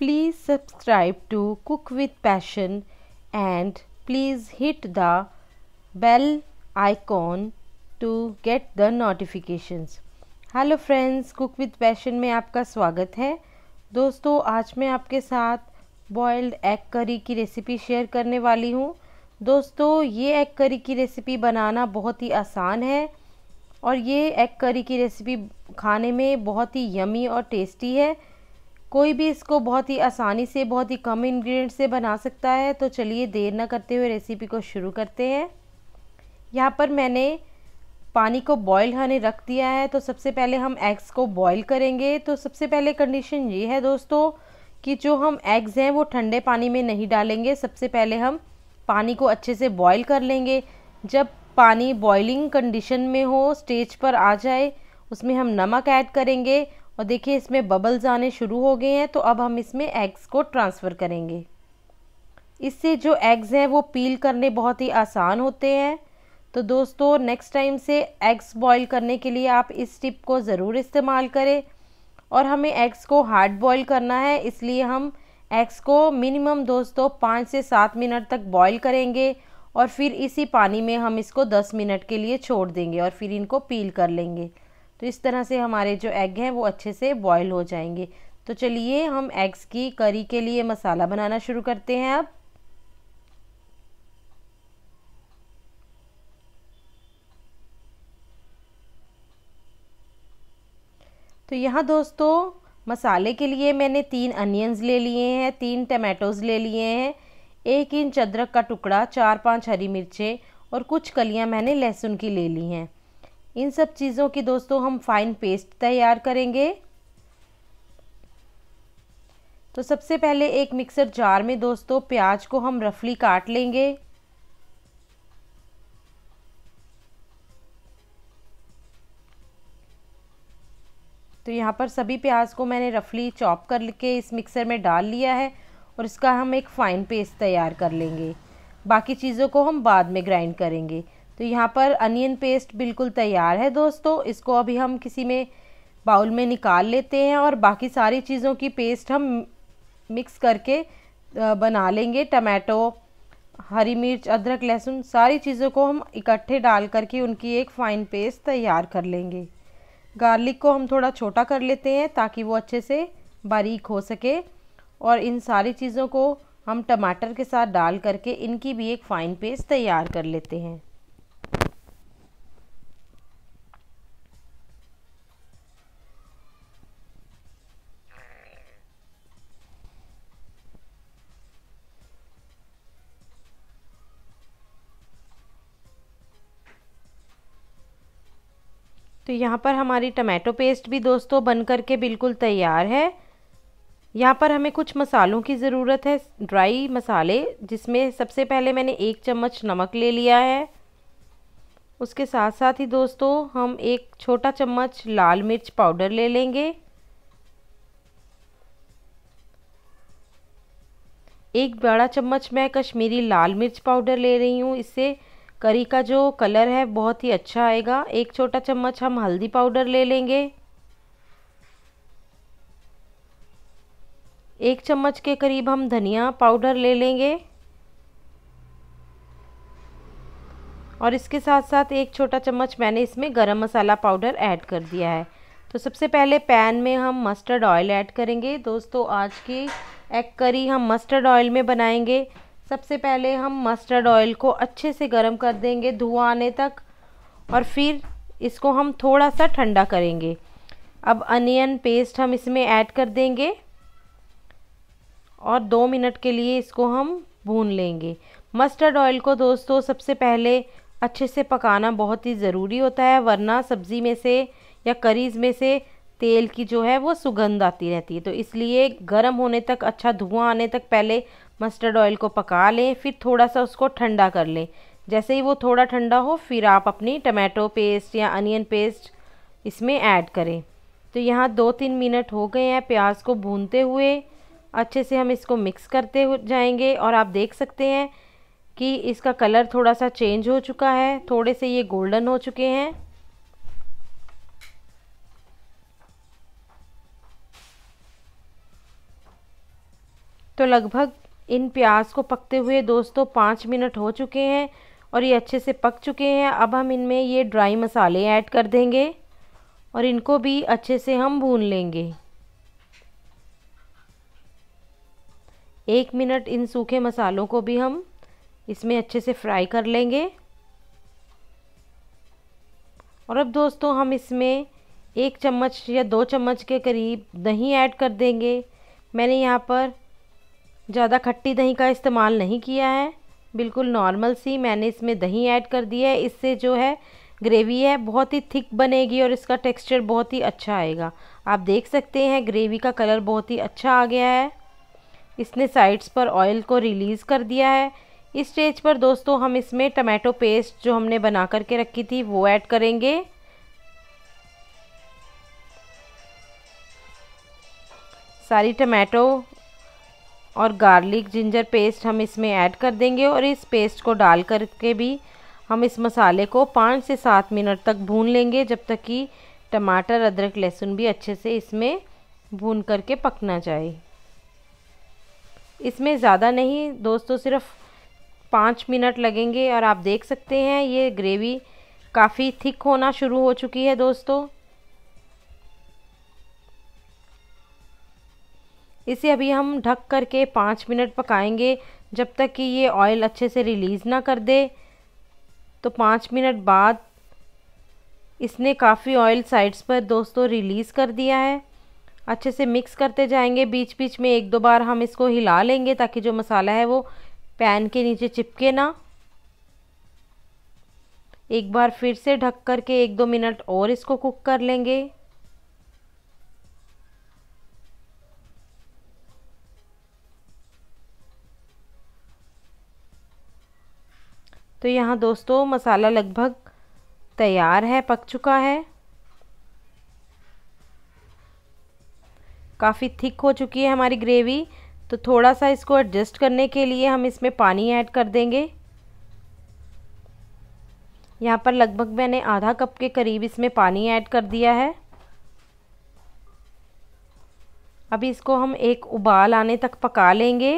please subscribe to cook with passion and please hit the bell icon to get the notifications hello friends cook with passion में आपका स्वागत है दोस्तों आज मैं आपके साथ बॉयल्ड एग करी की रेसिपी शेयर करने वाली हूँ दोस्तों ये एग करी की रेसिपी बनाना बहुत ही आसान है और ये एग करी की रेसिपी खाने में बहुत ही यमी और टेस्टी है कोई भी इसको बहुत ही आसानी से बहुत ही कम इंग्रेडिएंट से बना सकता है तो चलिए देर ना करते हुए रेसिपी को शुरू करते हैं यहाँ पर मैंने पानी को बॉईल होने रख दिया है तो सबसे पहले हम एग्स को बॉईल करेंगे तो सबसे पहले कंडीशन ये है दोस्तों कि जो हम एग्स हैं वो ठंडे पानी में नहीं डालेंगे सबसे पहले हम पानी को अच्छे से बॉयल कर लेंगे जब पानी बॉइलिंग कंडीशन में हो स्टेज पर आ जाए उसमें हम नमक ऐड करेंगे और देखिए इसमें बबल्स आने शुरू हो गए हैं तो अब हम इसमें एग्स को ट्रांसफ़र करेंगे इससे जो एग्स हैं वो पील करने बहुत ही आसान होते हैं तो दोस्तों नेक्स्ट टाइम से एग्स बॉईल करने के लिए आप इस टिप को ज़रूर इस्तेमाल करें और हमें एग्स को हार्ड बॉईल करना है इसलिए हम एग्स को मिनिमम दोस्तों पाँच से सात मिनट तक बॉईल करेंगे और फिर इसी पानी में हम इसको दस मिनट के लिए छोड़ देंगे और फिर इनको पील कर लेंगे तो इस तरह से हमारे जो एग हैं वो अच्छे से बॉयल हो जाएंगे तो चलिए हम एग्स की करी के लिए मसाला बनाना शुरू करते हैं अब तो यहाँ दोस्तों मसाले के लिए मैंने तीन अनियंस ले लिए हैं तीन टमाटोज़ ले लिए हैं एक इंच अदरक का टुकड़ा चार पाँच हरी मिर्चें और कुछ कलियाँ मैंने लहसुन की ले ली हैं इन सब चीज़ों की दोस्तों हम फाइन पेस्ट तैयार करेंगे तो सबसे पहले एक मिक्सर जार में दोस्तों प्याज को हम रफली काट लेंगे तो यहाँ पर सभी प्याज को मैंने रफली चॉप करके इस मिक्सर में डाल लिया है और इसका हम एक फ़ाइन पेस्ट तैयार कर लेंगे बाकी चीज़ों को हम बाद में ग्राइंड करेंगे तो यहाँ पर अनियन पेस्ट बिल्कुल तैयार है दोस्तों इसको अभी हम किसी में बाउल में निकाल लेते हैं और बाकी सारी चीज़ों की पेस्ट हम मिक्स करके बना लेंगे टमाटो हरी मिर्च अदरक लहसुन सारी चीज़ों को हम इकट्ठे डाल करके उनकी एक फ़ाइन पेस्ट तैयार कर लेंगे गार्लिक को हम थोड़ा छोटा कर लेते हैं ताकि वो अच्छे से बारीक हो सके और इन सारी चीज़ों को हम टमाटर के साथ डाल करके इनकी भी एक फ़ाइन पेस्ट तैयार कर लेते हैं तो यहाँ पर हमारी टमाटो पेस्ट भी दोस्तों बन कर के बिल्कुल तैयार है यहाँ पर हमें कुछ मसालों की ज़रूरत है ड्राई मसाले जिसमें सबसे पहले मैंने एक चम्मच नमक ले लिया है उसके साथ साथ ही दोस्तों हम एक छोटा चम्मच लाल मिर्च पाउडर ले लेंगे एक बड़ा चम्मच मैं कश्मीरी लाल मिर्च पाउडर ले रही हूँ इससे करी का जो कलर है बहुत ही अच्छा आएगा एक छोटा चम्मच हम हल्दी पाउडर ले लेंगे एक चम्मच के करीब हम धनिया पाउडर ले लेंगे और इसके साथ साथ एक छोटा चम्मच मैंने इसमें गरम मसाला पाउडर ऐड कर दिया है तो सबसे पहले पैन में हम मस्टर्ड ऑयल ऐड करेंगे दोस्तों आज की एग करी हम मस्टर्ड ऑयल में बनाएंगे सबसे पहले हम मस्टर्ड ऑयल को अच्छे से गर्म कर देंगे धुआं आने तक और फिर इसको हम थोड़ा सा ठंडा करेंगे अब अनियन पेस्ट हम इसमें ऐड कर देंगे और दो मिनट के लिए इसको हम भून लेंगे मस्टर्ड ऑयल को दोस्तों सबसे पहले अच्छे से पकाना बहुत ही ज़रूरी होता है वरना सब्ज़ी में से या करीज में से तेल की जो है वो सुगंध आती रहती है तो इसलिए गर्म होने तक अच्छा धुआं आने तक पहले मस्टर्ड ऑयल को पका लें फिर थोड़ा सा उसको ठंडा कर लें जैसे ही वो थोड़ा ठंडा हो फिर आप अपनी टमाटो पेस्ट या अनियन पेस्ट इसमें ऐड करें तो यहाँ दो तीन मिनट हो गए हैं प्याज को भूनते हुए अच्छे से हम इसको मिक्स करते जाएंगे और आप देख सकते हैं कि इसका कलर थोड़ा सा चेंज हो चुका है थोड़े से ये गोल्डन हो चुके हैं तो लगभग इन प्याज को पकते हुए दोस्तों पाँच मिनट हो चुके हैं और ये अच्छे से पक चुके हैं अब हम इनमें ये ड्राई मसाले ऐड कर देंगे और इनको भी अच्छे से हम भून लेंगे एक मिनट इन सूखे मसालों को भी हम इसमें अच्छे से फ्राई कर लेंगे और अब दोस्तों हम इसमें एक चम्मच या दो चम्मच के करीब दही ऐड कर देंगे मैंने यहाँ पर ज़्यादा खट्टी दही का इस्तेमाल नहीं किया है बिल्कुल नॉर्मल सी मैंने इसमें दही ऐड कर दी है इससे जो है ग्रेवी है बहुत ही थिक बनेगी और इसका टेक्सचर बहुत ही अच्छा आएगा आप देख सकते हैं ग्रेवी का कलर बहुत ही अच्छा आ गया है इसने साइड्स पर ऑयल को रिलीज़ कर दिया है इस स्टेज पर दोस्तों हम इसमें टमाटो पेस्ट जो हमने बना करके रखी थी वो ऐड करेंगे सारी टमाटो और गार्लिक जिंजर पेस्ट हम इसमें ऐड कर देंगे और इस पेस्ट को डाल करके भी हम इस मसाले को पाँच से सात मिनट तक भून लेंगे जब तक कि टमाटर अदरक लहसुन भी अच्छे से इसमें भून करके पकना चाहिए इसमें ज़्यादा नहीं दोस्तों सिर्फ पाँच मिनट लगेंगे और आप देख सकते हैं ये ग्रेवी काफ़ी थिक होना शुरू हो चुकी है दोस्तों इसे अभी हम ढक करके पाँच मिनट पकाएंगे जब तक कि ये ऑयल अच्छे से रिलीज़ ना कर दे तो पाँच मिनट बाद इसने काफ़ी ऑयल साइड्स पर दोस्तों रिलीज़ कर दिया है अच्छे से मिक्स करते जाएंगे बीच बीच में एक दो बार हम इसको हिला लेंगे ताकि जो मसाला है वो पैन के नीचे चिपके ना एक बार फिर से ढक कर के एक दो मिनट और इसको कुक कर लेंगे तो यहाँ दोस्तों मसाला लगभग तैयार है पक चुका है काफ़ी थिक हो चुकी है हमारी ग्रेवी तो थोड़ा सा इसको एडजस्ट करने के लिए हम इसमें पानी ऐड कर देंगे यहाँ पर लगभग मैंने आधा कप के करीब इसमें पानी ऐड कर दिया है अभी इसको हम एक उबाल आने तक पका लेंगे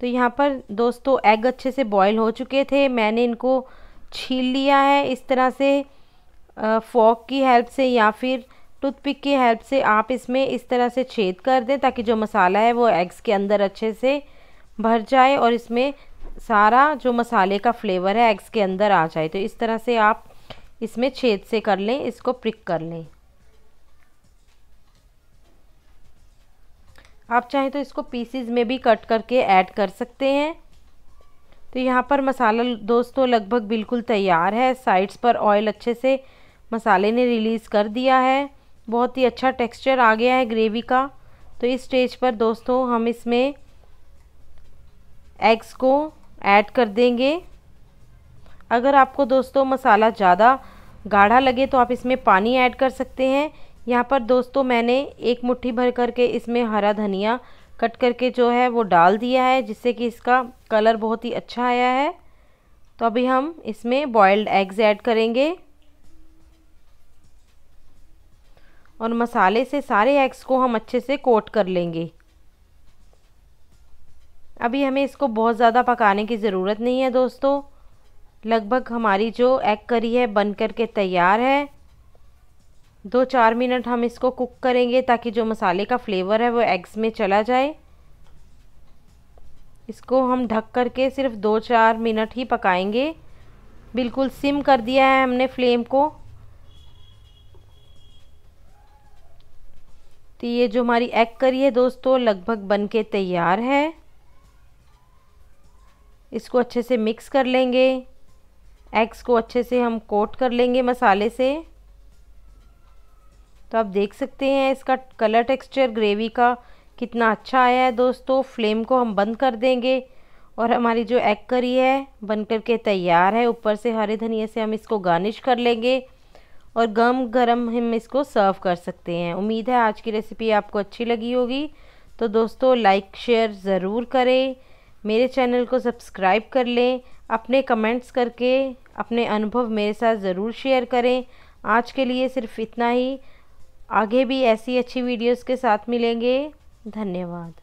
तो यहाँ पर दोस्तों एग अच्छे से बॉईल हो चुके थे मैंने इनको छील लिया है इस तरह से फॉक की हेल्प से या फिर टूथपिक की हेल्प से आप इसमें इस तरह से छेद कर दें ताकि जो मसाला है वो एग्स के अंदर अच्छे से भर जाए और इसमें सारा जो मसाले का फ्लेवर है एग्स के अंदर आ जाए तो इस तरह से आप इसमें छेद से कर लें इसको प्रिक कर लें आप चाहें तो इसको पीसीज में भी कट करके ऐड कर सकते हैं तो यहाँ पर मसाला दोस्तों लगभग बिल्कुल तैयार है साइड्स पर ऑयल अच्छे से मसाले ने रिलीज़ कर दिया है बहुत ही अच्छा टेक्सचर आ गया है ग्रेवी का तो इस स्टेज पर दोस्तों हम इसमें एग्स को ऐड कर देंगे अगर आपको दोस्तों मसाला ज़्यादा गाढ़ा लगे तो आप इसमें पानी ऐड कर सकते हैं यहाँ पर दोस्तों मैंने एक मुट्ठी भर करके इसमें हरा धनिया कट करके जो है वो डाल दिया है जिससे कि इसका कलर बहुत ही अच्छा आया है तो अभी हम इसमें बॉयल्ड एग्स ऐड करेंगे और मसाले से सारे एग्स को हम अच्छे से कोट कर लेंगे अभी हमें इसको बहुत ज़्यादा पकाने की ज़रूरत नहीं है दोस्तों लगभग हमारी जो एग करी है बन करके तैयार है दो चार मिनट हम इसको कुक करेंगे ताकि जो मसाले का फ्लेवर है वो एग्स में चला जाए इसको हम ढक करके सिर्फ दो चार मिनट ही पकाएंगे बिल्कुल सिम कर दिया है हमने फ्लेम को तो ये जो हमारी एग करी है दोस्तों लगभग बन के तैयार है इसको अच्छे से मिक्स कर लेंगे एग्स को अच्छे से हम कोट कर लेंगे मसाले से तो आप देख सकते हैं इसका कलर टेक्सचर ग्रेवी का कितना अच्छा आया है दोस्तों फ्लेम को हम बंद कर देंगे और हमारी जो एग करी है बन कर के तैयार है ऊपर से हरे धनिया से हम इसको गार्निश कर लेंगे और गम गरम हम इसको सर्व कर सकते हैं उम्मीद है आज की रेसिपी आपको अच्छी लगी होगी तो दोस्तों लाइक शेयर ज़रूर करें मेरे चैनल को सब्सक्राइब कर लें अपने कमेंट्स करके अपने अनुभव मेरे साथ ज़रूर शेयर करें आज के लिए सिर्फ इतना ही आगे भी ऐसी अच्छी वीडियोस के साथ मिलेंगे धन्यवाद